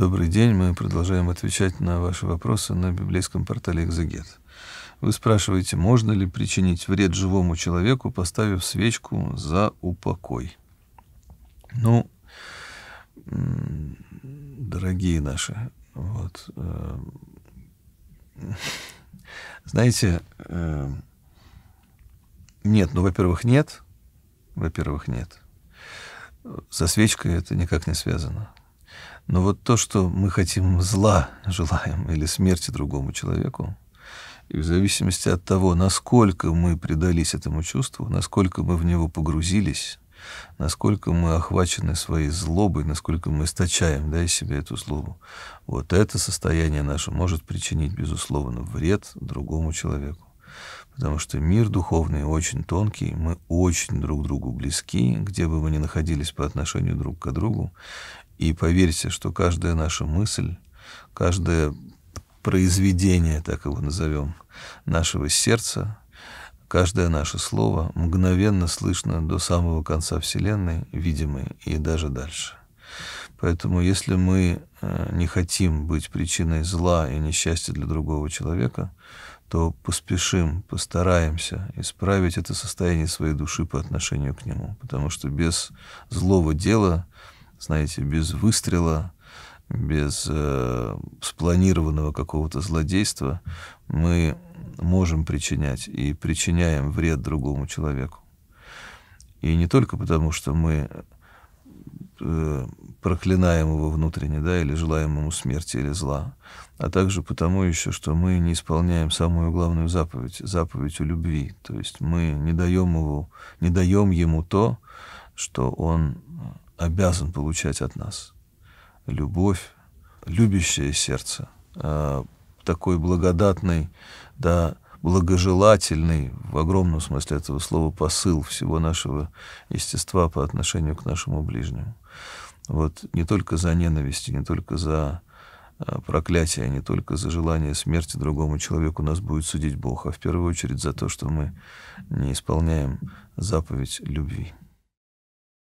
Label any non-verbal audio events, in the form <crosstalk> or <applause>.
Добрый день, мы продолжаем отвечать на ваши вопросы на библейском портале «Экзегет». Вы спрашиваете, можно ли причинить вред живому человеку, поставив свечку за упокой? Ну, дорогие наши, вот, э, <laughs> знаете, э, нет, ну, во-первых, нет, во-первых, нет. Со свечкой это никак не связано. Но вот то, что мы хотим зла, желаем, или смерти другому человеку, и в зависимости от того, насколько мы предались этому чувству, насколько мы в него погрузились, насколько мы охвачены своей злобой, насколько мы источаем да, из себя эту злобу, вот это состояние наше может причинить, безусловно, вред другому человеку. Потому что мир духовный очень тонкий, мы очень друг другу близки, где бы мы ни находились по отношению друг к другу, и поверьте, что каждая наша мысль, каждое произведение, так его назовем, нашего сердца, каждое наше слово мгновенно слышно до самого конца Вселенной, видимой и даже дальше. Поэтому если мы э, не хотим быть причиной зла и несчастья для другого человека, то поспешим, постараемся исправить это состояние своей души по отношению к нему. Потому что без злого дела знаете, без выстрела, без э, спланированного какого-то злодейства мы можем причинять и причиняем вред другому человеку. И не только потому, что мы э, проклинаем его внутренне, да, или желаем ему смерти или зла, а также потому еще, что мы не исполняем самую главную заповедь, заповедь о любви. То есть мы не даем, его, не даем ему то, что он обязан получать от нас. Любовь, любящее сердце, э, такой благодатный, да, благожелательный, в огромном смысле этого слова, посыл всего нашего естества по отношению к нашему ближнему. Вот не только за ненависть, не только за э, проклятие, не только за желание смерти другому человеку нас будет судить Бог, а в первую очередь за то, что мы не исполняем заповедь любви.